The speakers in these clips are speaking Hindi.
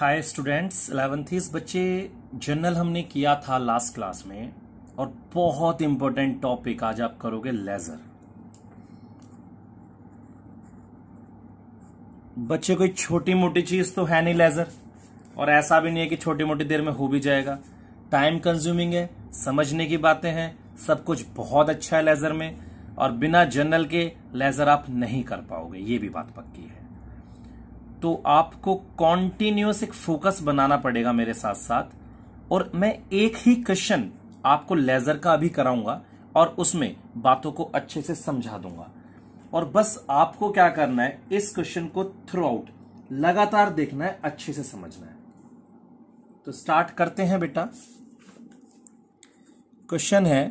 हाय स्टूडेंट्स इलेवेंथीज बच्चे जनरल हमने किया था लास्ट क्लास में और बहुत इंपॉर्टेंट टॉपिक आज आप करोगे लेजर बच्चे कोई छोटी मोटी चीज तो है नहीं लेजर और ऐसा भी नहीं है कि छोटी मोटी देर में हो भी जाएगा टाइम कंज्यूमिंग है समझने की बातें हैं सब कुछ बहुत अच्छा है लेजर में और बिना जनरल के लेजर आप नहीं कर पाओगे ये भी बात पक्की है तो आपको कॉन्टिन्यूस एक फोकस बनाना पड़ेगा मेरे साथ साथ और मैं एक ही क्वेश्चन आपको लेजर का अभी कराऊंगा और उसमें बातों को अच्छे से समझा दूंगा और बस आपको क्या करना है इस क्वेश्चन को थ्रू आउट लगातार देखना है अच्छे से समझना है तो स्टार्ट करते हैं बेटा क्वेश्चन है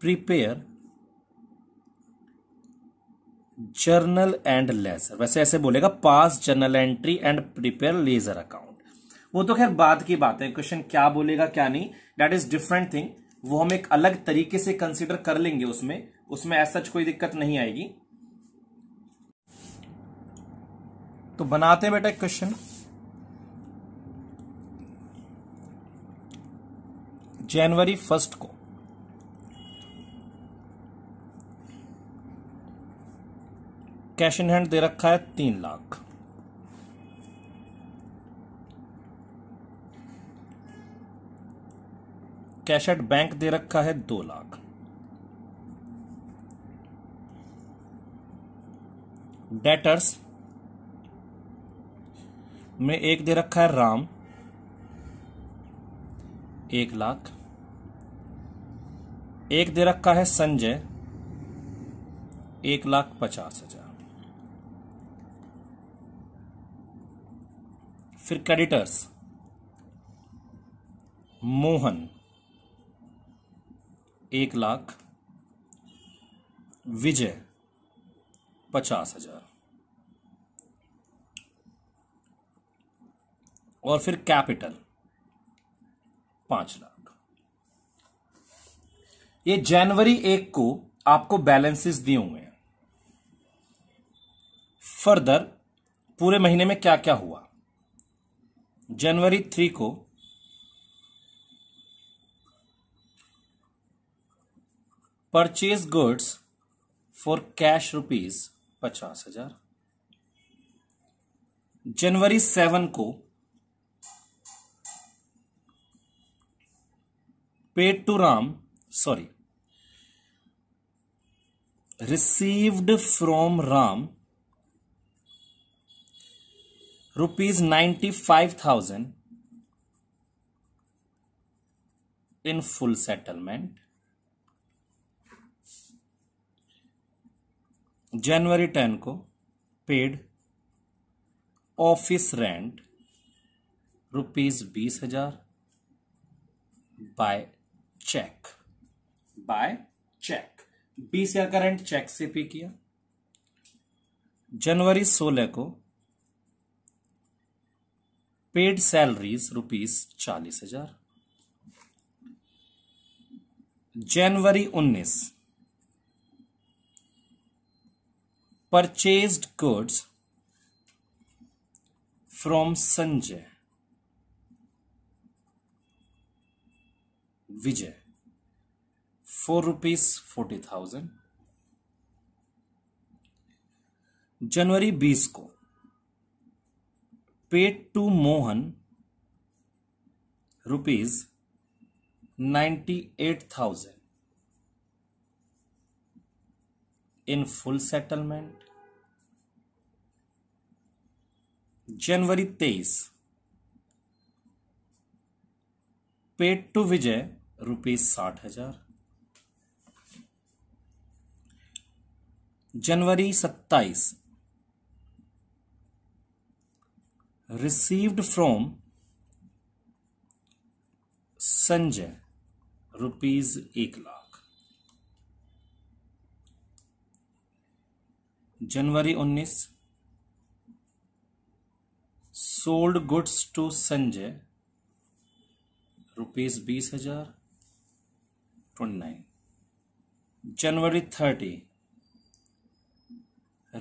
प्रिपेयर जर्नल एंड लेजर वैसे ऐसे बोलेगा pass journal entry and prepare ledger account वो तो खैर बाद की बात है क्वेश्चन क्या बोलेगा क्या नहीं डेट इज डिफरेंट थिंग वो हम एक अलग तरीके से कंसिडर कर लेंगे उसमें उसमें ऐसा कोई दिक्कत नहीं आएगी तो बनाते हैं बेटा क्वेश्चन जनवरी फर्स्ट को कैश इन हैंड दे रखा है तीन लाख कैश एट बैंक दे रखा है दो लाख डेटर्स में एक दे रखा है राम एक लाख एक दे रखा है संजय एक लाख पचास हजार फिर क्रेडिटर्स मोहन एक लाख विजय पचास हजार और फिर कैपिटल पांच लाख ये जनवरी एक को आपको बैलेंसेस दिए हुए हैं फर्दर पूरे महीने में क्या क्या हुआ जनवरी थ्री को purchase goods for cash rupees पचास हजार जनवरी सेवन को paid to Ram sorry received from Ram rupees ninety five thousand in full settlement January ten को पेड ऑफिस रेंट रुपीज बीस हजार बाय चेक बाय चेक बीस हजार का रेंट चेक से पे किया जनवरी सोलह को पेड सैलरीज रुपीज चालीस हजार जनवरी उन्नीस purchase goods from Sanjay Vijay for rupees forty thousand जनवरी बीस को paid to Mohan rupees ninety eight thousand in full settlement जनवरी तेईस पेड टू विजय रुपीज साठ हजार जनवरी सत्ताईस रिसीव्ड from संजय रुपीज एक लाख जनवरी उन्नीस sold goods to Sanjay rupees बीस हजार twenty nine January thirty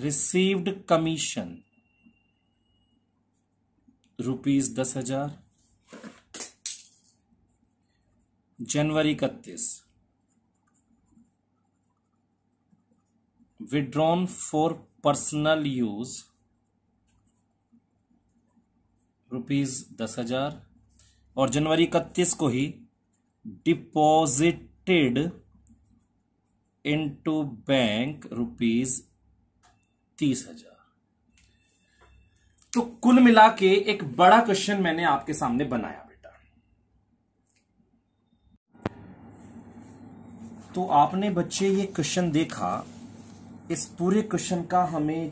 received commission rupees दस हजार जनवरी इकतीस withdrawn for personal use rupees दस हजार और जनवरी इकतीस को ही डिपॉजिटेड इनटू बैंक रुपीज तीस हजार तो कुल मिला के एक बड़ा क्वेश्चन मैंने आपके सामने बनाया बेटा तो आपने बच्चे ये क्वेश्चन देखा इस पूरे क्वेश्चन का हमें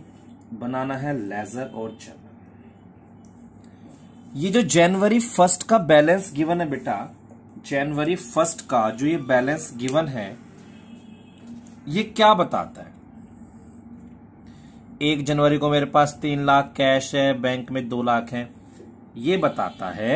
बनाना है लेजर और जनरल ये जो जनवरी फर्स्ट का बैलेंस गिवन है बेटा जनवरी फर्स्ट का जो ये बैलेंस गिवन है ये क्या बताता है एक जनवरी को मेरे पास तीन लाख कैश है बैंक में दो लाख है ये बताता है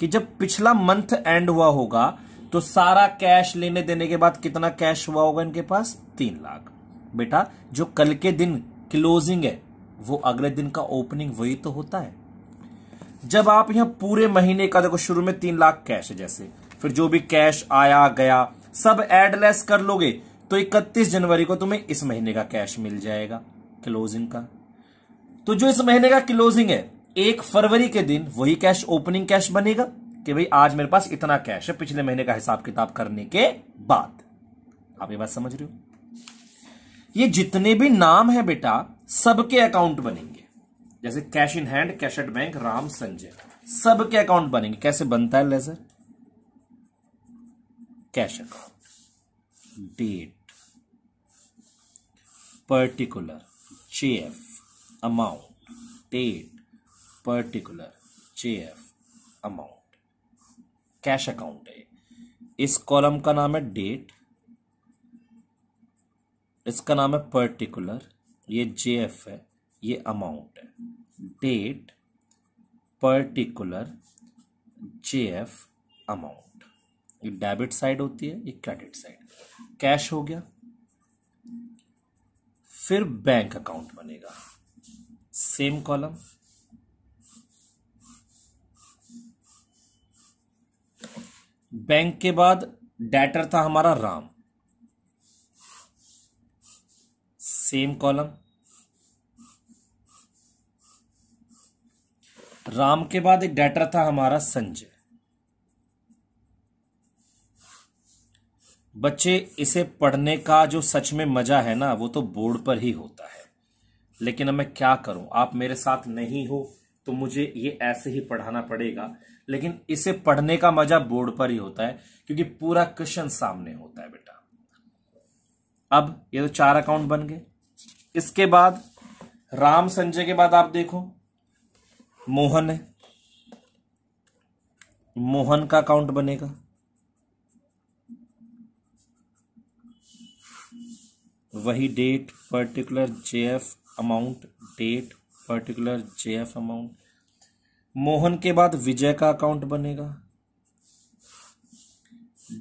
कि जब पिछला मंथ एंड हुआ होगा तो सारा कैश लेने देने के बाद कितना कैश हुआ होगा इनके पास तीन लाख बेटा जो कल के दिन क्लोजिंग है वो अगले दिन का ओपनिंग वही तो होता है जब आप यहां पूरे महीने का देखो शुरू में तीन लाख कैश है जैसे फिर जो भी कैश आया गया सब एडलेस कर लोगे तो इकतीस जनवरी को तुम्हें इस महीने का कैश मिल जाएगा क्लोजिंग का तो जो इस महीने का क्लोजिंग है एक फरवरी के दिन वही कैश ओपनिंग कैश बनेगा कि भाई आज मेरे पास इतना कैश है पिछले महीने का हिसाब किताब करने के बाद आप ये बात समझ रहे हो ये जितने भी नाम है बेटा सबके अकाउंट बनेंगे जैसे cash in hand cash at bank Ram Sanjay सबके अकाउंट बनेंगे कैसे बनता है ledger cash account date particular amount date particular J F amount cash account है इस कॉलम का नाम है डेट इसका नाम है पर्टिकुलर ये जे एफ है ये अमाउंट है date particular J F amount ये डेबिट साइड होती है ये क्रेडिट साइड कैश हो गया फिर बैंक अकाउंट बनेगा सेम कॉलम बैंक के बाद डेटर था हमारा राम सेम कॉलम राम के बाद एक डेटर था हमारा संजय बच्चे इसे पढ़ने का जो सच में मजा है ना वो तो बोर्ड पर ही होता है लेकिन अब मैं क्या करूं आप मेरे साथ नहीं हो तो मुझे ये ऐसे ही पढ़ाना पड़ेगा लेकिन इसे पढ़ने का मजा बोर्ड पर ही होता है क्योंकि पूरा क्वेश्चन सामने होता है बेटा अब ये तो चार अकाउंट बन गए इसके बाद राम संजय के बाद आप देखो मोहन है मोहन का अकाउंट बनेगा वही date particular J F amount date particular J F amount Mohan के बाद विजय का अकाउंट बनेगा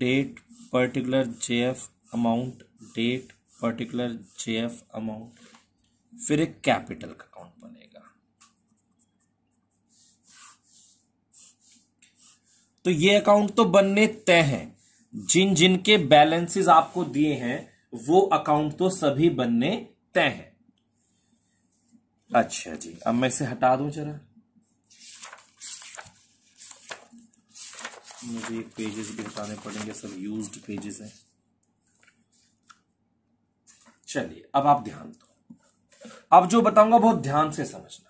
date particular J F amount date particular J F amount फिर एक कैपिटल का अकाउंट बनेगा तो ये अकाउंट तो बनने तय हैं जिन जिन के बैलेंसेस आपको दिए हैं वो अकाउंट तो सभी बनने तय हैं अच्छा जी अब मैं इसे हटा दूं जरा मुझे पेजेस भी हटाने पड़ेंगे सब यूज्ड पेजेस हैं चलिए अब आप ध्यान दो अब जो बताऊंगा बहुत ध्यान से समझना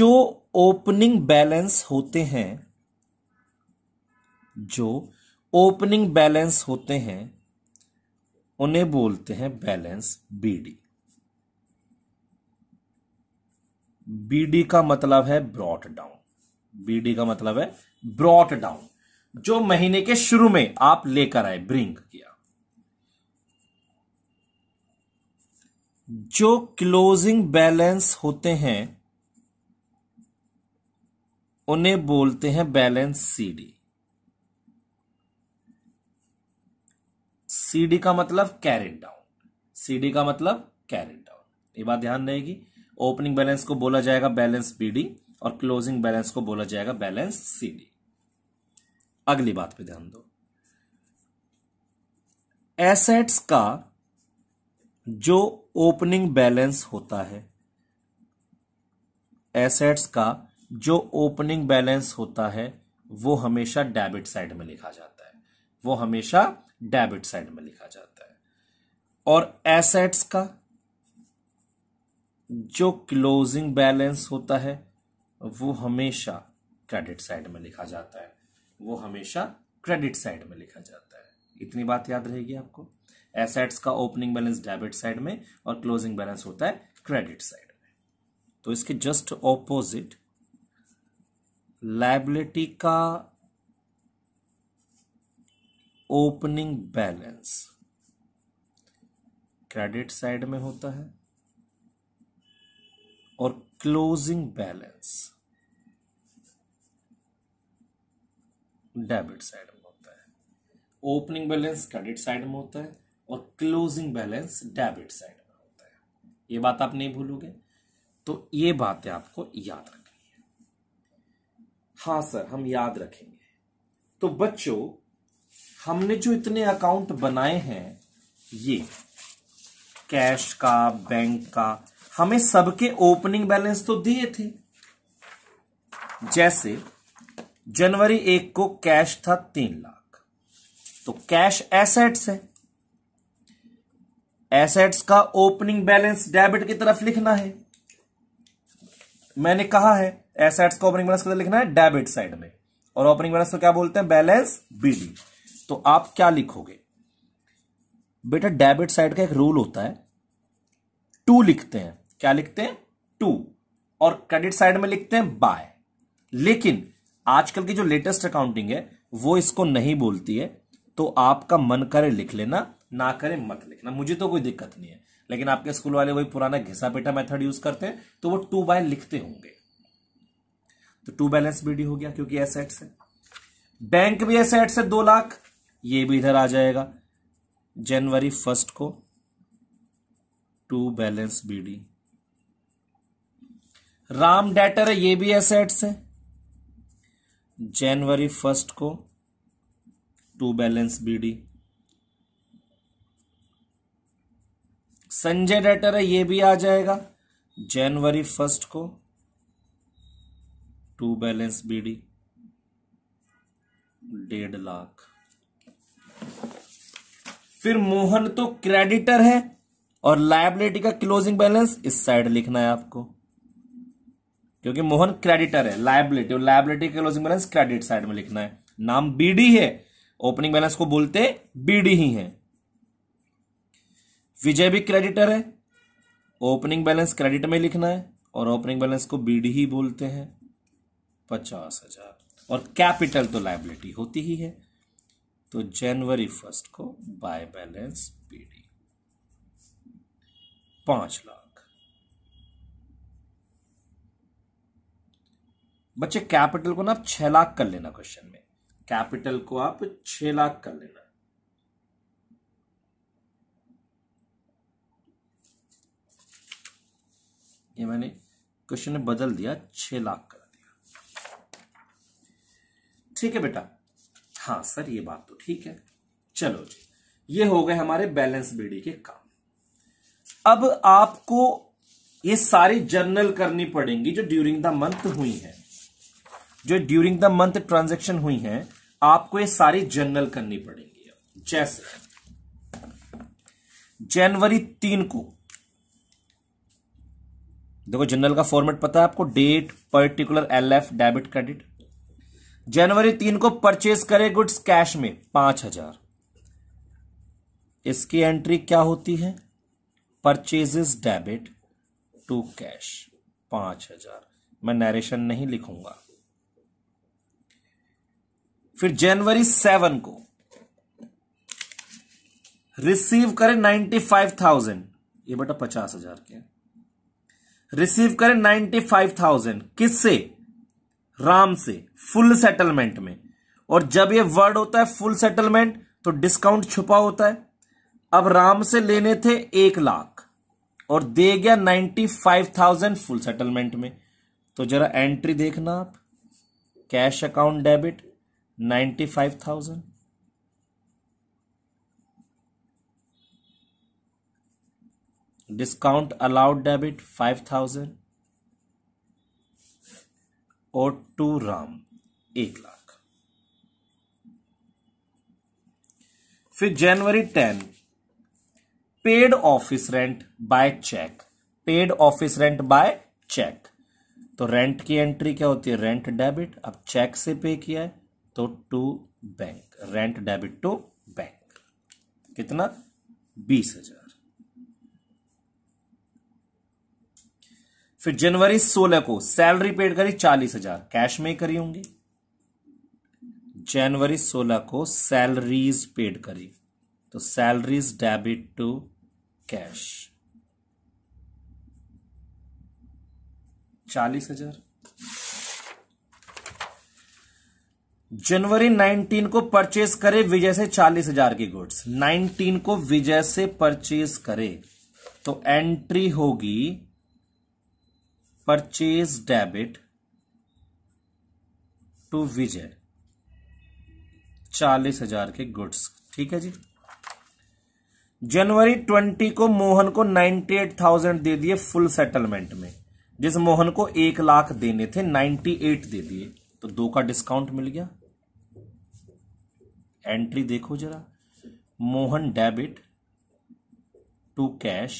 जो ओपनिंग बैलेंस होते हैं जो ओपनिंग बैलेंस होते हैं उन्हें बोलते हैं बैलेंस बीडी बीडी का मतलब है ब्रॉट डाउन बीडी का मतलब है ब्रॉट डाउन जो महीने के शुरू में आप लेकर आए ब्रिंग किया जो क्लोजिंग बैलेंस होते हैं उन्हें बोलते हैं बैलेंस सीडी सीडी का मतलब कैरेट डाउन सीडी का मतलब कैरेट डाउन ये बात ध्यान रहेगी ओपनिंग बैलेंस को बोला जाएगा बैलेंस बीडी और क्लोजिंग बैलेंस को बोला जाएगा बैलेंस सीडी अगली बात पे ध्यान दो एसेट्स का जो ओपनिंग बैलेंस होता है एसेट्स का जो ओपनिंग बैलेंस होता है वो हमेशा डेबिट साइड में लिखा जाता है वो हमेशा डेबिट साइड में लिखा जाता है और एसेट्स का जो क्लोजिंग बैलेंस होता है वो हमेशा क्रेडिट साइड में लिखा जाता है वो हमेशा क्रेडिट साइड में लिखा जाता है इतनी बात याद रहेगी आपको एसेट्स का ओपनिंग बैलेंस डेबिट साइड में और क्लोजिंग बैलेंस होता है क्रेडिट साइड में तो इसके जस्ट ऑपोजिट लाइबिलिटी का ओपनिंग बैलेंस क्रेडिट साइड में होता है और क्लोजिंग बैलेंस डेबिट साइड में होता है ओपनिंग बैलेंस क्रेडिट साइड में होता है और क्लोजिंग बैलेंस डेबिट साइड में होता है ये बात आप नहीं भूलोगे तो ये बातें आपको याद रखनी है हाँ सर हम याद रखेंगे तो बच्चों हमने जो इतने अकाउंट बनाए हैं ये कैश का बैंक का हमें सबके ओपनिंग बैलेंस तो दिए थे जैसे जनवरी एक को कैश था तीन लाख तो कैश एसेट्स है एसेट्स का ओपनिंग बैलेंस डेबिट की तरफ लिखना है मैंने कहा है एसेट्स का ओपनिंग बैलेंस की तरफ लिखना है डेबिट साइड में और ओपनिंग बैलेंस को क्या बोलते हैं बैलेंस बीडी तो आप क्या लिखोगे बेटा डेबिट साइड का एक रूल होता है टू लिखते हैं क्या लिखते हैं टू और क्रेडिट साइड में लिखते हैं बाय लेकिन आजकल की जो लेटेस्ट अकाउंटिंग है वो इसको नहीं बोलती है तो आपका मन करे लिख लेना ना करे मत लिखना मुझे तो कोई दिक्कत नहीं है लेकिन आपके स्कूल वाले वही पुराना घिसा पेटा मेथड यूज करते हैं तो वो टू बाय लिखते होंगे तो टू बैलेंस बीडी हो गया क्योंकि एसेट्स है बैंक भी एसेट्स है दो लाख ये भी इधर आ जाएगा जनवरी फर्स्ट को to balance BD Ram debtor ये भी एसेट्स है जनवरी फर्स्ट को to balance BD Sanjay debtor है ये भी आ जाएगा जनवरी फर्स्ट को टू बैलेंस बीडी डेढ़ लाख फिर मोहन तो क्रेडिटर है और लाइबिलिटी का क्लोजिंग बैलेंस इस साइड लिखना है आपको क्योंकि मोहन क्रेडिटर है लाइबिलिटी और लाइबिलिटी का क्लोजिंग बैलेंस क्रेडिट साइड में लिखना है नाम बीडी है ओपनिंग बैलेंस को बोलते बीडी ही है विजय भी क्रेडिटर है ओपनिंग बैलेंस क्रेडिट में लिखना है और ओपनिंग बैलेंस को बीडी ही बोलते हैं पचास हजार और कैपिटल तो लाइबिलिटी होती ही है तो जनवरी फर्स्ट को बाय बैलेंस पीडी पांच लाख बच्चे कैपिटल को ना आप छह लाख कर लेना क्वेश्चन में कैपिटल को आप छह लाख कर लेना ये मैंने क्वेश्चन में बदल दिया छह लाख कर दिया ठीक है बेटा हाँ सर ये बात तो ठीक है चलो जी ये हो गए हमारे बैलेंस बीडी के काम अब आपको ये सारी जर्नल करनी पड़ेंगी जो ड्यूरिंग द मंथ हुई है जो ड्यूरिंग द मंथ ट्रांजेक्शन हुई है आपको ये सारी जर्नल करनी पड़ेंगी जैसे जनवरी तीन को देखो जनरल का फॉर्मेट पता है आपको date particular L F debit credit जनवरी तीन को परचेज करे गुड्स कैश में पांच हजार इसकी एंट्री क्या होती है परचेजेस डेबिट टू कैश पांच हजार मैं नरेशन नहीं लिखूंगा फिर जनवरी सेवन को रिसीव करें नाइन्टी फाइव थाउजेंड ये बेटा पचास हजार के रिसीव करें नाइन्टी फाइव थाउजेंड किससे राम से फुल सेटलमेंट में और जब ये वर्ड होता है फुल सेटलमेंट तो डिस्काउंट छुपा होता है अब राम से लेने थे एक लाख और दे गया ninety five thousand full settlement में तो जरा एंट्री देखना आप cash account debit ninety five thousand discount allowed debit five thousand और टू राम एक लाख फिर January ten paid office rent by cheque paid office rent by cheque तो रेंट की एंट्री क्या होती है रेंट डेबिट अब चेक से पे किया है तो to bank rent debit to bank कितना बीस हजार फिर जनवरी 16 को सैलरी पेड करी चालीस हजार कैश में करी होंगी जनवरी 16 को सैलरीज पेड करी तो सैलरीज डेबिट टू कैश चालीस हजार जनवरी 19 को परचेज करे विजय से चालीस हजार की गुड्स 19 को विजय से परचेज करे तो एंट्री होगी परचेज डेबिट टू विजय चालीस हजार के गुड्स ठीक है जी जनवरी ट्वेंटी को मोहन को नाइन्टी एट थाउजेंड दे दिए फुल सेटलमेंट में जिस मोहन को एक लाख देने थे नाइन्टी एट दे दिए तो दो का डिस्काउंट मिल गया एंट्री देखो जरा मोहन डेबिट टू कैश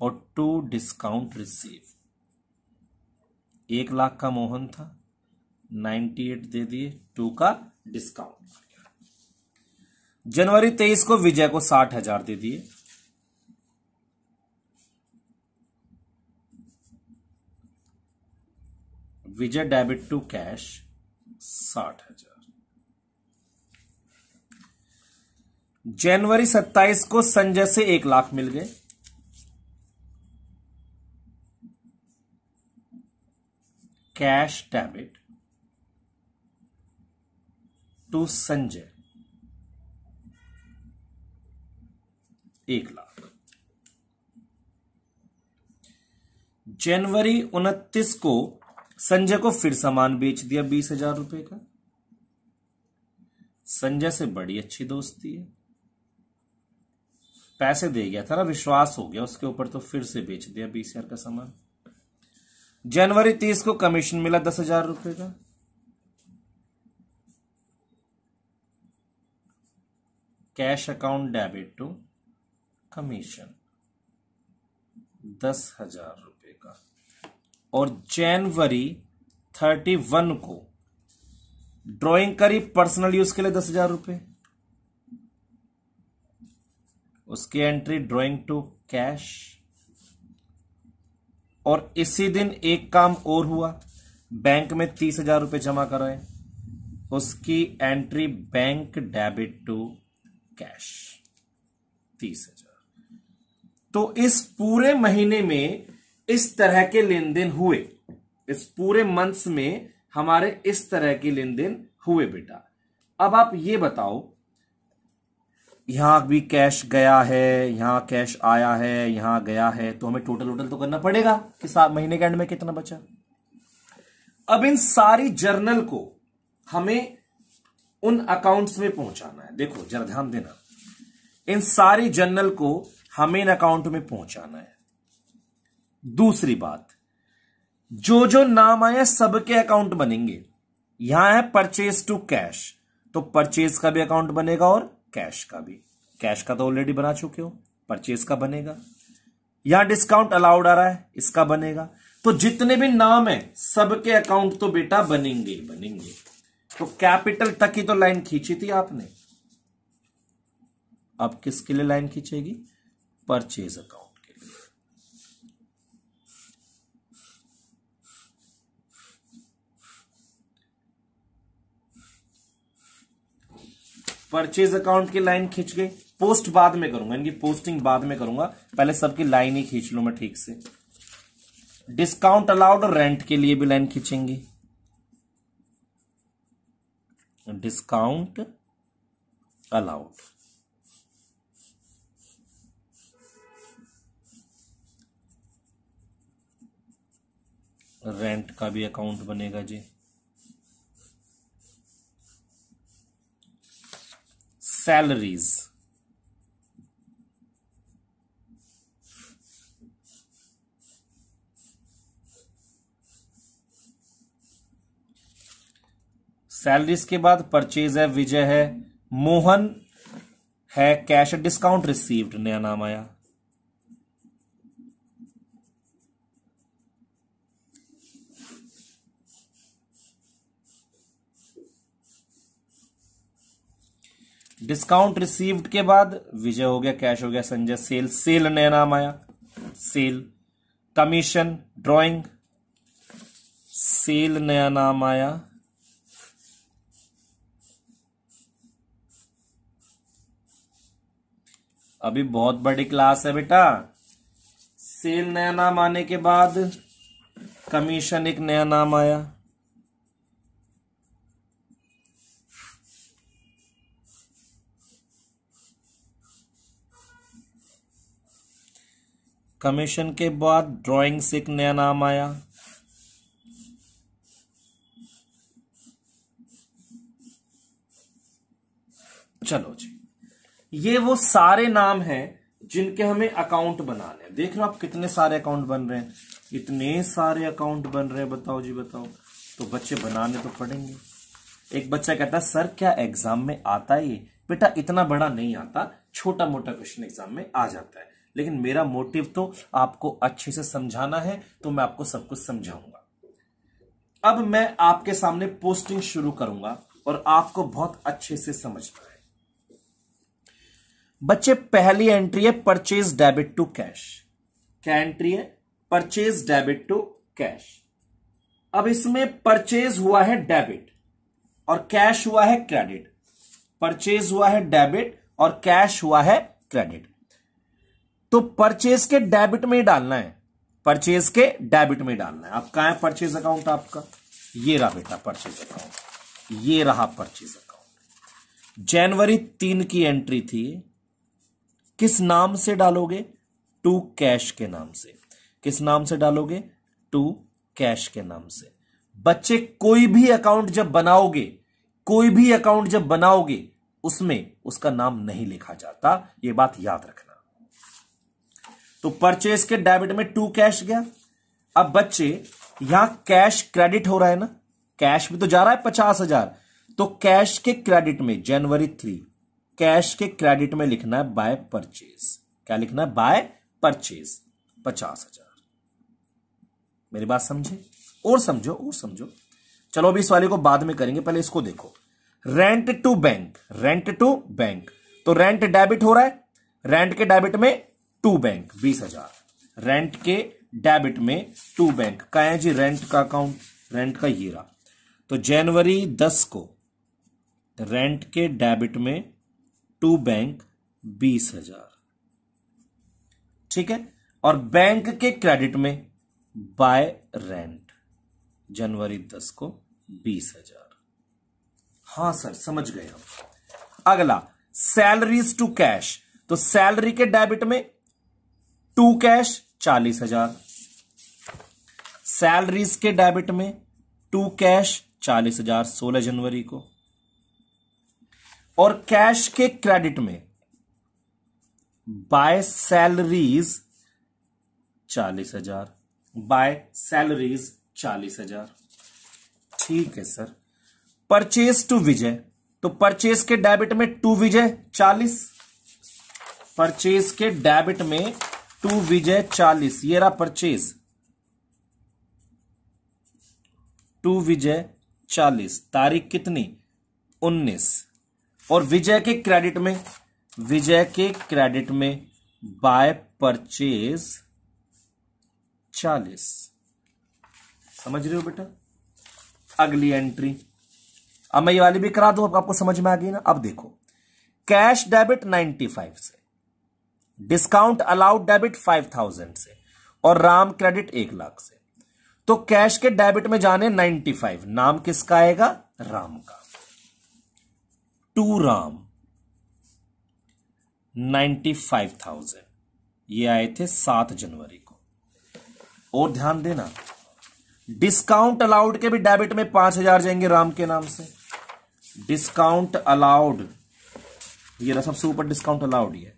और टू डिस्काउंट रिसीव एक लाख का मोहन था नाइन्टी एट दे दिए टू का डिस्काउंट जनवरी तेईस को विजय को साठ हजार दे दिए विजय डेबिट टू कैश साठ हजार जनवरी सत्ताईस को संजय से एक लाख मिल गए cash debit to संजय एक लाख जनवरी उनतीस को संजय को फिर सामान बेच दिया बीस हजार रुपए का संजय से बड़ी अच्छी दोस्ती है पैसे दे गया था ना विश्वास हो गया उसके ऊपर तो फिर से बेच दिया बीस हजार का सामान जनवरी तीस को कमीशन मिला दस हजार रुपये का cash account debit to commission दस हजार रुपये का और जनवरी थर्टी वन को ड्राइंग करी पर्सनल यूज के लिए दस हजार रुपये उसकी एंट्री ड्राइंग टू कैश और इसी दिन एक काम और हुआ बैंक में तीस हजार रुपये जमा कराए उसकी entry bank debit to cash तीस हजार तो इस पूरे महीने में इस तरह के लेन देन हुए इस पूरे मंथ्स में हमारे इस तरह के लेन देन हुए बेटा अब आप ये बताओ यहाँ भी कैश गया है यहाँ कैश आया है यहाँ गया है तो हमें टोटल वोटल तो करना पड़ेगा कि महीने के एंड में कितना बचा अब इन सारी जर्नल को हमें उन अकाउंट्स में पहुंचाना है देखो जरा ध्यान देना इन सारी जर्नल को हमें इन अकाउंट में पहुंचाना है दूसरी बात जो जो नाम आए सबके अकाउंट बनेंगे यहां है परचेज टू कैश तो परचेज का भी अकाउंट बनेगा और कैश का भी कैश का तो ऑलरेडी बना चुके हो परचेज का बनेगा यहां डिस्काउंट अलाउड आ रहा है इसका बनेगा तो जितने भी नाम है सबके अकाउंट तो बेटा बनेंगे बनेंगे तो कैपिटल तक ही तो लाइन खींची थी आपने अब किसके लिए लाइन खींचेगी परचेज अकाउंट परचेज अकाउंट की लाइन खींच गई पोस्ट बाद में करूंगा इनकी पोस्टिंग बाद में करूंगा पहले सबकी लाइन ही खींच लू मैं ठीक से डिस्काउंट अलाउड रेंट के लिए भी लाइन खींचेंगे डिस्काउंट अलाउड रेंट का भी अकाउंट बनेगा जी salaries. सैलरीज के बाद परचेज है विजय है मोहन है कैश डिस्काउंट रिसीव्ड नया नाम आया डिस्काउंट रिसीव्ड के बाद विजय हो गया कैश हो गया संजय सेल सेल नया नाम आया सेल कमीशन ड्राइंग सेल नया नाम आया अभी बहुत बड़ी क्लास है बेटा सेल नया नाम आने के बाद कमीशन एक नया नाम आया कमीशन के बाद ड्राइंग से एक नया नाम आया चलो जी ये वो सारे नाम हैं जिनके हमें अकाउंट बनाने हैं देख लो आप कितने सारे अकाउंट बन रहे हैं इतने सारे अकाउंट बन रहे हैं बताओ जी बताओ तो बच्चे बनाने तो पड़ेंगे एक बच्चा कहता है सर क्या एग्जाम में आता है ये बेटा इतना बड़ा नहीं आता छोटा मोटा क्वेश्चन एग्जाम में आ जाता है लेकिन मेरा मोटिव तो आपको अच्छे से समझाना है तो मैं आपको सब कुछ समझाऊंगा अब मैं आपके सामने पोस्टिंग शुरू करूंगा और आपको बहुत अच्छे से समझना है बच्चे पहली एंट्री है परचेज डेबिट टू कैश क्या एंट्री है परचेज डेबिट टू कैश अब इसमें परचेज हुआ है डेबिट और कैश हुआ है क्रेडिट परचेज हुआ है डेबिट और कैश हुआ है क्रेडिट तो परचेज के डेबिट में डालना है परचेज के डेबिट में डालना है आपका है परचेज अकाउंट आपका ये रहा बेटा परचेज अकाउंट ये रहा परचेज अकाउंट जनवरी तीन की एंट्री थी किस नाम से डालोगे टू कैश के नाम से किस नाम से डालोगे टू कैश के नाम से बच्चे कोई भी अकाउंट जब बनाओगे कोई भी अकाउंट जब बनाओगे उसमें उसका नाम नहीं लिखा जाता यह बात याद रखना तो परचेज के डेबिट में टू कैश गया अब बच्चे यहां कैश क्रेडिट हो रहा है ना कैश भी तो जा रहा है पचास हजार तो कैश के क्रेडिट में जनवरी थ्री कैश के क्रेडिट में लिखना है बाय परचेज क्या लिखना है बाय परचेज पचास हजार मेरी बात समझे और समझो और समझो चलो अभी इस वाले को बाद में करेंगे पहले इसको देखो rent to bank rent to bank तो रेंट डेबिट हो रहा है रेंट के डेबिट में टू बैंक बीस हजार रेंट के डेबिट में टू बैंक का है जी रेंट का अकाउंट रेंट का ये रहा तो जनवरी दस को रेंट के डेबिट में टू बैंक बीस हजार ठीक है और बैंक के क्रेडिट में बाय रेंट जनवरी दस को बीस हजार हां सर समझ गए हम अगला सैलरीज टू कैश तो सैलरी के डेबिट में टू कैश चालीस हजार सैलरीज के डेबिट में टू कैश चालीस हजार सोलह जनवरी को और कैश के क्रेडिट में बाय सैलरीज चालीस हजार बाय सैलरीज चालीस हजार ठीक है सर परचेज टू विजय तो परचेज के डेबिट में टू विजय चालीस परचेज के डेबिट में टू विजय चालीस ये रहा परचेज टू विजय चालीस तारीख कितनी उन्नीस और विजय के क्रेडिट में विजय के क्रेडिट में बाय परचेज चालीस समझ रहे हो बेटा अगली एंट्री अब मैं ये वाली भी करा दू आपको समझ में आ गई ना अब देखो कैश डेबिट नाइन्टी फाइव से discount allowed debit five thousand से और राम क्रेडिट एक लाख से तो कैश के डेबिट में जाने नाइन्टी फाइव नाम किसका आएगा राम का to Ram ninety five thousand ये आए थे सात जनवरी को और ध्यान देना डिस्काउंट अलाउड के भी डेबिट में पांच हजार जाएंगे राम के नाम से डिस्काउंट अलाउड ये सबसे ऊपर डिस्काउंट अलाउड ही है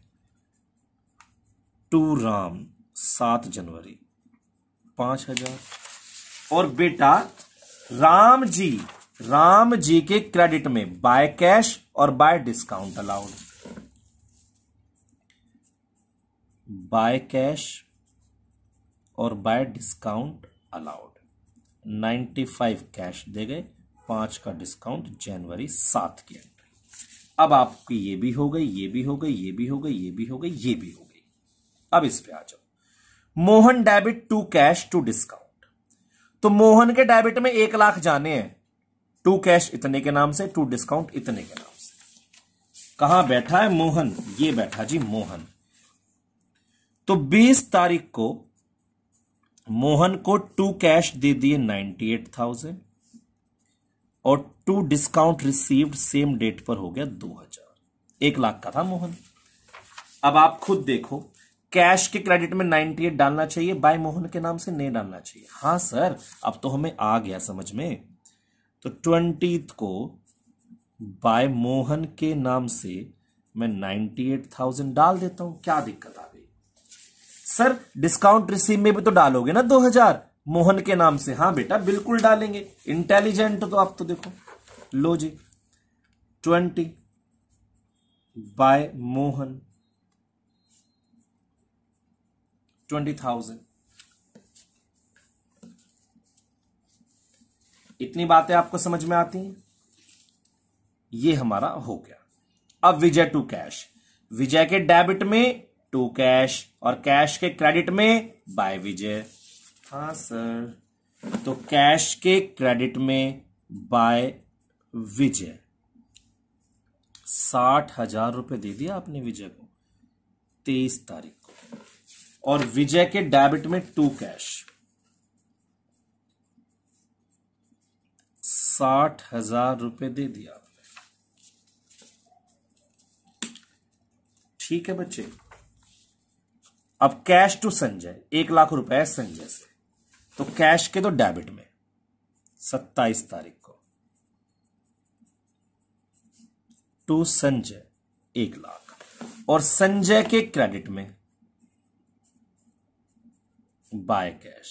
टू राम सात जनवरी पांच हजार और बेटा राम जी राम जी के क्रेडिट में बाय कैश और by discount allowed by cash और by discount allowed ninety five cash दे गए पांच का डिस्काउंट जनवरी सात की एंट्री अब आपकी ये भी हो गई ये भी हो गई ये भी हो गई ये भी हो गई ये भी हो गई अब इस पे आ जाओ Mohan debit to cash to discount तो मोहन के डेबिट में एक लाख जाने हैं टू कैश इतने के नाम से टू डिस्काउंट इतने के नाम से कहा बैठा है मोहन ये बैठा जी मोहन तो 20 तारीख को मोहन को टू कैश दे दिए 98,000 और to discount received same date पर हो गया 2000 एक लाख का था मोहन अब आप खुद देखो कैश के क्रेडिट में 98 डालना चाहिए बाय मोहन के नाम से नहीं डालना चाहिए हाँ सर अब तो हमें आ गया समझ में तो ट्वेंटी को बाय मोहन के नाम से मैं 98,000 डाल देता हूं क्या दिक्कत आ गई सर डिस्काउंट रिसीव में भी तो डालोगे ना 2000 मोहन के नाम से हाँ बेटा बिल्कुल डालेंगे इंटेलिजेंट तो आप तो देखो लो जी twenty by Mohan twenty thousand इतनी बातें आपको समझ में आती हैं ये हमारा हो गया अब विजय टू कैश विजय के डेबिट में टू कैश और कैश के क्रेडिट में बाय विजय हाँ सर तो कैश के क्रेडिट में बाय विजय साठ हजार रुपये दे दिया आपने विजय को तेईस तारीख और विजय के डेबिट में टू कैश साठ हजार रुपये दे दिया आपने ठीक है बच्चे अब कैश टू संजय एक लाख रुपए संजय से तो कैश के तो डेबिट में सत्ताईस तारीख को टू संजय एक लाख और संजय के क्रेडिट में बाय कैश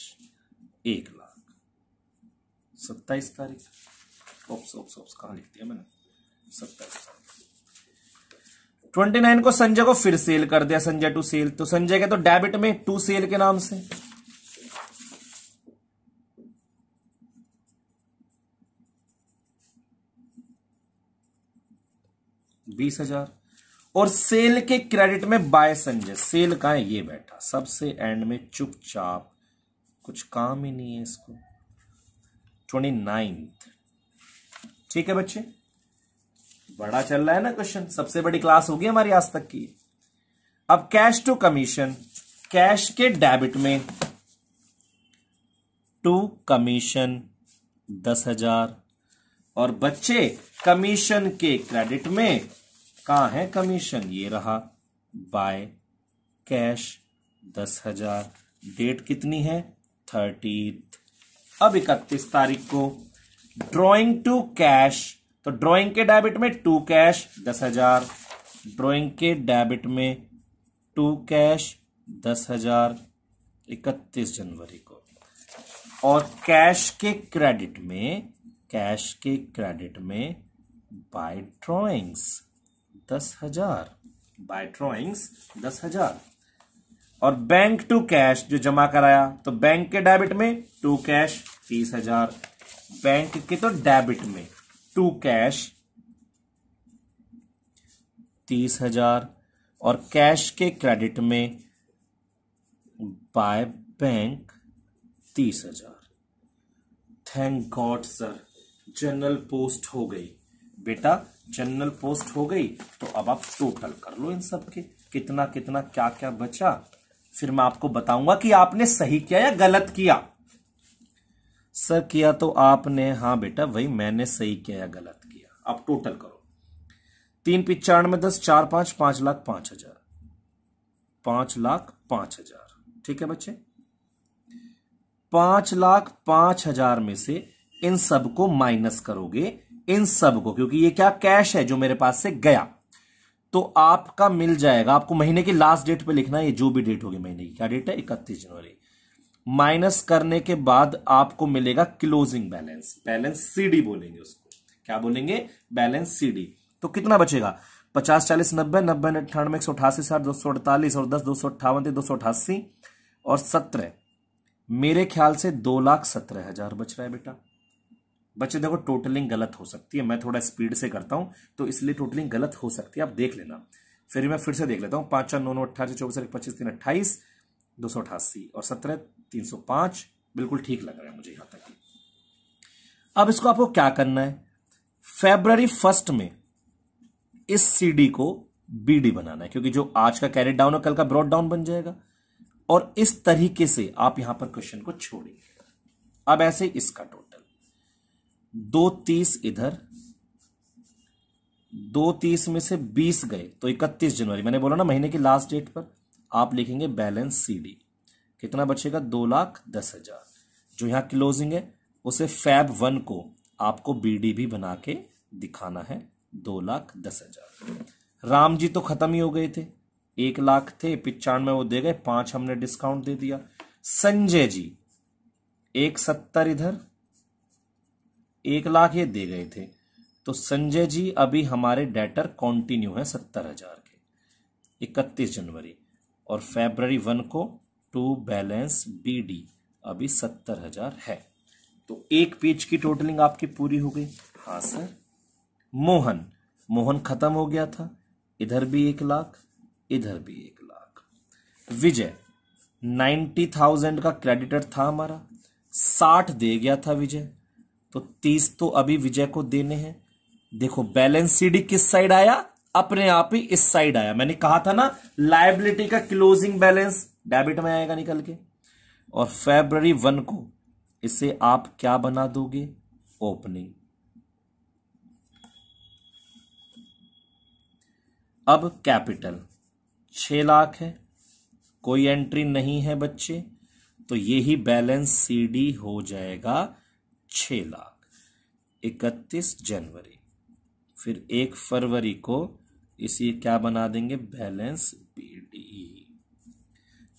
एक लाख सत्ताईस तारीख ऑप्स ऑप्स ऑप्स कहा लिख दिया मैंने सत्ताईस तारीख ट्वेंटी नाइन को संजय को फिर सेल कर दिया संजय टू सेल तो संजय के तो डेबिट में टू सेल के नाम से बीस हजार और सेल के क्रेडिट में बाय संजय सेल का है ये बैठा सबसे एंड में चुपचाप कुछ काम ही नहीं है इसको ट्वेंटी नाइन्थ ठीक है बच्चे बड़ा चल रहा है ना क्वेश्चन सबसे बड़ी क्लास होगी हमारी आज तक की अब कैश टू कमीशन कैश के डेबिट में टू कमीशन दस हजार और बच्चे कमीशन के क्रेडिट में कहाँ है कमीशन ये रहा बाय कैश दस हजार डेट कितनी है थर्टी अब इकतीस तारीख को ड्राइंग टू कैश तो ड्राइंग के डेबिट में टू कैश दस हजार ड्रॉइंग के डेबिट में टू कैश दस हजार इकतीस जनवरी को और कैश के क्रेडिट में कैश के क्रेडिट में बाय ड्रॉइंग्स दस हजार बाय ड्रॉइंग्स दस हजार और बैंक टू कैश जो जमा कराया तो बैंक के डेबिट में टू कैश तीस हजार बैंक के तो डेबिट में टू कैश तीस हजार और कैश के क्रेडिट में बाय बैंक तीस हजार thank God sir journal post हो गई बेटा जनरल पोस्ट हो गई तो अब आप टोटल कर लो इन सब के कितना कितना क्या क्या बचा फिर मैं आपको बताऊंगा कि आपने सही किया या गलत किया सर किया तो आपने हाँ बेटा वही मैंने सही किया या गलत किया आप टोटल करो तीन में दस चार पांच पांच लाख पांच हजार पांच लाख पांच हजार ठीक है बच्चे पांच लाख पांच हजार में से इन सबको माइनस करोगे इन सब को क्योंकि ये क्या कैश है जो मेरे पास से गया तो आपका मिल जाएगा आपको महीने की लास्ट डेट पे लिखना है ये जो भी डेट होगी महीने की क्या डेट है इकतीस जनवरी माइनस करने के बाद आपको मिलेगा क्लोजिंग बैलेंस बैलेंस सीडी बोलेंगे उसको क्या बोलेंगे बैलेंस सीडी तो कितना बचेगा पचास चालीस नब्बे नब्बे अट्ठानवे एक सौ अठासी साठ दो सौ अड़तालीस और दस दो सौ अट्ठावन दो सौ अठासी और सत्रह मेरे ख्याल से दो लाख सत्रह हजार बच रहा है बेटा बच्चे देखो टोटलिंग गलत हो सकती है मैं थोड़ा स्पीड से करता हूं तो इसलिए टोटलिंग गलत हो सकती है आप देख लेना फिर मैं फिर से देख लेता हूं पांच चार नौ नौ अट्ठारह चौबीस पच्चीस तीन अट्ठाईस दो सौ अठासी और सत्रह तीन सौ पांच बिल्कुल ठीक लग रहा है मुझे यहां तक अब इसको आपको क्या करना है फेब्रवरी फर्स्ट में इस सी को बी बनाना है क्योंकि जो आज का कैरेट डाउन है कल का ब्रॉड डाउन बन जाएगा और इस तरीके से आप यहां पर क्वेश्चन को छोड़ेंगे अब ऐसे इसका टोटल दो तीस इधर दो तीस में से बीस गए तो इकतीस जनवरी मैंने बोला ना महीने की लास्ट डेट पर आप लिखेंगे बैलेंस सीडी कितना बचेगा दो लाख दस हजार जो यहां क्लोजिंग है उसे फैब वन को आपको बीडी भी बना के दिखाना है दो लाख दस हजार राम जी तो खत्म ही हो गए थे एक लाख थे पिचानवे वो दे गए पांच हमने डिस्काउंट दे दिया संजय जी एक सत्तर इधर एक लाख ये दे गए थे तो संजय जी अभी हमारे डेटर कंटिन्यू है सत्तर हजार के इकतीस जनवरी और फेबररी वन को टू बैलेंस बी डी अभी सत्तर हजार है तो एक पेज की टोटलिंग आपकी पूरी हो गई हाँ सर मोहन मोहन खत्म हो गया था इधर भी एक लाख इधर भी एक लाख विजय नाइन्टी थाउजेंड का क्रेडिटर था हमारा साठ दे गया था विजय तो तीस तो अभी विजय को देने हैं देखो बैलेंस सीडी किस साइड आया अपने आप ही इस साइड आया मैंने कहा था ना लाइबिलिटी का क्लोजिंग बैलेंस डेबिट में आएगा निकल के और फेब्रवरी वन को इसे आप क्या बना दोगे ओपनिंग अब कैपिटल छह लाख है कोई एंट्री नहीं है बच्चे तो यही बैलेंस सीडी हो जाएगा छ लाख इकतीस जनवरी फिर एक फरवरी को इसी क्या बना देंगे बैलेंस डी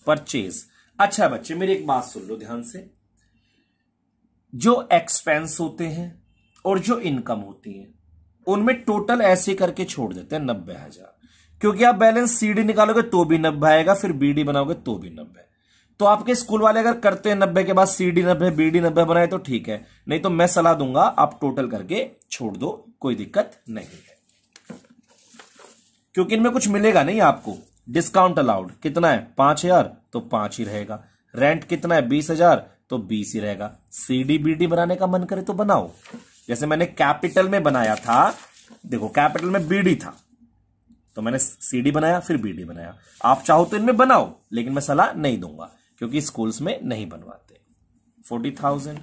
परचेज अच्छा बच्चे मेरी एक बात सुन लो ध्यान से जो एक्सपेंस होते हैं और जो इनकम होती है उनमें टोटल ऐसे करके छोड़ देते हैं नब्बे हजार क्योंकि आप बैलेंस सीडी निकालोगे तो भी नब्बे आएगा फिर बीडी बनाओगे तो भी नब्बे तो आपके स्कूल वाले अगर करते हैं नब्बे के बाद सी डी नब्बे बी डी नब्बे बनाए तो ठीक है नहीं तो मैं सलाह दूंगा आप टोटल करके छोड़ दो कोई दिक्कत नहीं है क्योंकि इनमें कुछ मिलेगा नहीं आपको डिस्काउंट अलाउड कितना है पांच हजार तो पांच ही रहेगा रेंट कितना है बीस हजार तो बीस ही रहेगा सीडी बीडी बनाने का मन करे तो बनाओ जैसे मैंने कैपिटल में बनाया था देखो कैपिटल में बीडी था तो मैंने सीडी बनाया फिर बीडी बनाया आप चाहो तो इनमें बनाओ लेकिन मैं सलाह नहीं दूंगा क्योंकि स्कूल्स में नहीं बनवाते फोर्टी थाउजेंड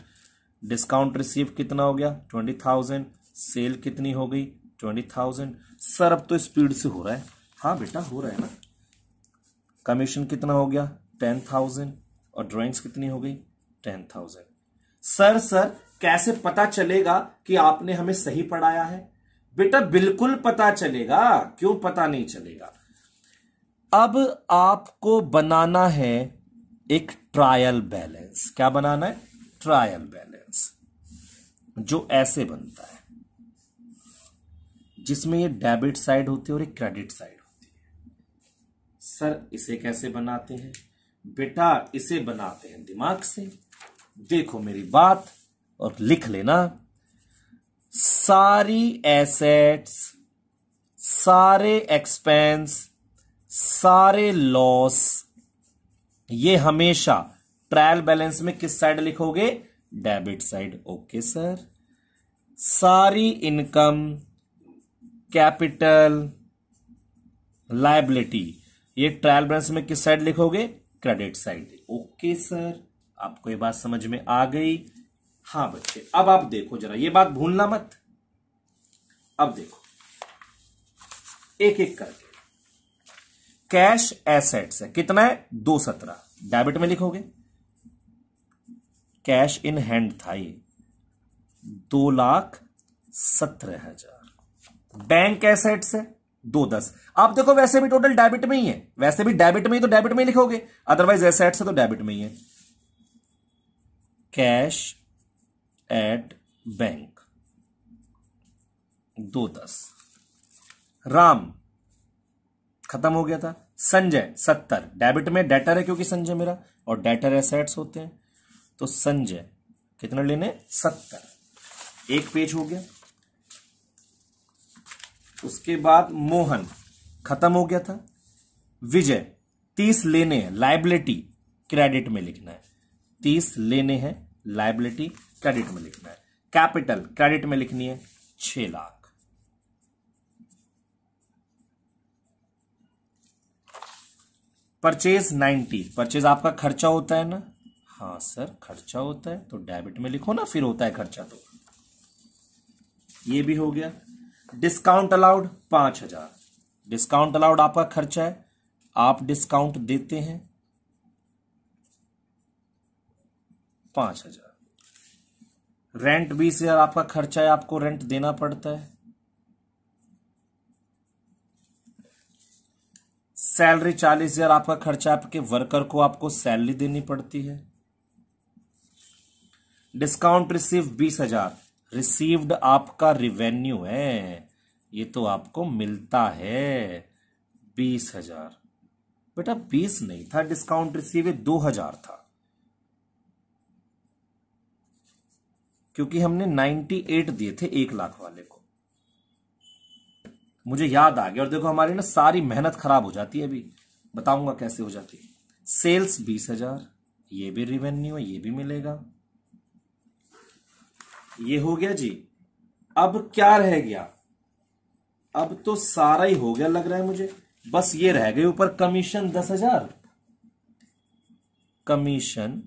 डिस्काउंट रिसीव कितना हो गया ट्वेंटी थाउजेंड सेल कितनी हो गई ट्वेंटी थाउजेंड सर अब तो स्पीड से हो रहा है हाँ बेटा हो रहा है ना कमीशन कितना हो गया टेन थाउजेंड और ड्राइंग्स कितनी हो गई टेन थाउजेंड सर सर कैसे पता चलेगा कि आपने हमें सही पढ़ाया है बेटा बिल्कुल पता चलेगा क्यों पता नहीं चलेगा अब आपको बनाना है एक ट्रायल बैलेंस क्या बनाना है ट्रायल बैलेंस जो ऐसे बनता है जिसमें ये डेबिट साइड होती है और एक क्रेडिट साइड होती है सर इसे कैसे बनाते हैं बेटा इसे बनाते हैं दिमाग से देखो मेरी बात और लिख लेना सारी एसेट्स सारे एक्सपेंस सारे लॉस ये हमेशा ट्रायल बैलेंस में किस साइड लिखोगे डेबिट साइड ओके सर सारी इनकम कैपिटल लाइबिलिटी ये ट्रायल बैलेंस में किस साइड लिखोगे क्रेडिट साइड ओके सर आपको ये बात समझ में आ गई हाँ बच्चे अब आप देखो जरा ये बात भूलना मत अब देखो एक एक करके कैश एसेट्स है कितना है दो सत्रह डेबिट में लिखोगे कैश इन हैंड था ये दो लाख सत्रह हजार बैंक एसेट्स है दो दस आप देखो वैसे भी टोटल डेबिट में ही है वैसे भी डेबिट में ही तो डेबिट में ही लिखोगे अदरवाइज एसेट्स है तो डेबिट में ही है कैश एट बैंक दो दस राम खत्म हो गया था संजय सत्तर डेबिट में डेटर है क्योंकि संजय मेरा और डेटर एसेट्स होते हैं तो संजय कितना लेने सत्तर एक पेज हो गया उसके बाद मोहन खत्म हो गया था विजय तीस लेने हैं लाइबिलिटी क्रेडिट में लिखना है तीस लेने हैं लाइबिलिटी क्रेडिट में लिखना है कैपिटल क्रेडिट में लिखनी है छह लाख परचेज नाइन्टी परचेज आपका खर्चा होता है ना हाँ सर खर्चा होता है तो डेबिट में लिखो ना फिर होता है खर्चा तो ये भी हो गया डिस्काउंट अलाउड पांच हजार डिस्काउंट अलाउड आपका खर्चा है आप डिस्काउंट देते हैं पांच हजार रेंट बीस हजार आपका खर्चा है आपको रेंट देना पड़ता है सैलरी चालीस हजार आपका खर्चा आपके वर्कर को आपको सैलरी देनी पड़ती है डिस्काउंट रिसीव बीस हजार रिसीव्ड आपका रिवेन्यू है ये तो आपको मिलता है बीस हजार बेटा बीस नहीं था डिस्काउंट रिसीव दो हजार था क्योंकि हमने नाइन्टी एट दिए थे एक लाख वाले को मुझे याद आ गया और देखो हमारी ना सारी मेहनत खराब हो जाती है अभी बताऊंगा कैसे हो जाती है सेल्स बीस हजार ये भी रिवेन्यू ये भी मिलेगा ये हो गया जी अब क्या रह गया अब तो सारा ही हो गया लग रहा है मुझे बस ये रह गए ऊपर कमीशन दस हजार कमीशन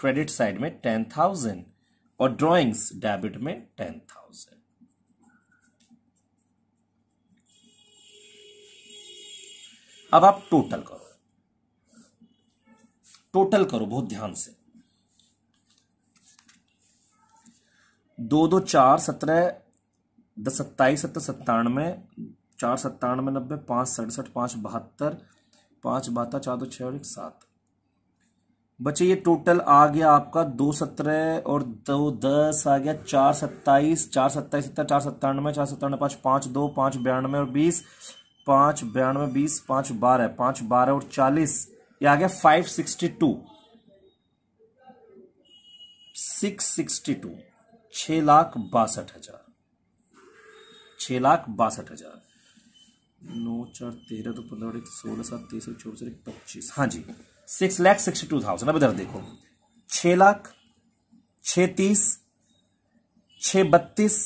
क्रेडिट साइड में टेन थाउजेंड और ड्रॉइंग्स डेबिट में टेन थाउजेंड अब आप टोटल करो टोटल करो बहुत ध्यान से दो दो चार सत्रह दस सत्ताईस सत्तर सत्तानवे चार सत्तानवे नब्बे पांच सड़सठ पांच बहत्तर पांच बहत्तर चार दो छह और एक सात बच्चे ये टोटल आ गया आपका दो सत्रह और दो दस आ गया चार सत्ताईस चार सत्ताईस सत्तर चार सत्तानवे चार सत्तानवे पांच पांच दो पांच बयानवे और बीस पांच बयानवे बीस पांच बारह पांच बारह और चालीस ये आ गया five sixty two six sixty two छ लाख बासठ हजार छ लाख बासठ हजार नौ चार तेरह तो पंद्रह एक सोलह सात तेईस चौबीस एक पच्चीस हाँ जी six lakh sixty two thousand अब इधर देखो छ लाख छ तीस छ बत्तीस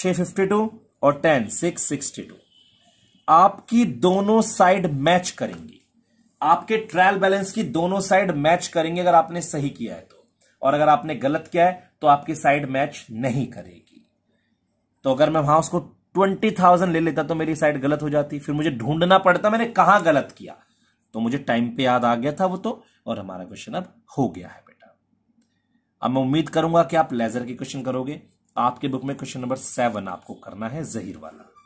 छ फिफ्टी टू और टेन सिक्स सिक्सटी टू आपकी दोनों साइड मैच करेंगी आपके ट्रायल बैलेंस की दोनों साइड मैच करेंगे अगर आपने सही किया है तो और अगर आपने गलत किया है तो आपकी साइड मैच नहीं करेगी तो अगर मैं वहां उसको ट्वेंटी थाउजेंड ले लेता तो मेरी साइड गलत हो जाती फिर मुझे ढूंढना पड़ता मैंने कहा गलत किया तो मुझे टाइम पे याद आ गया था वो तो और हमारा क्वेश्चन अब हो गया है बेटा अब मैं उम्मीद करूंगा कि आप लेजर के क्वेश्चन करोगे आपके बुक में क्वेश्चन नंबर सेवन आपको करना है जहीर वाला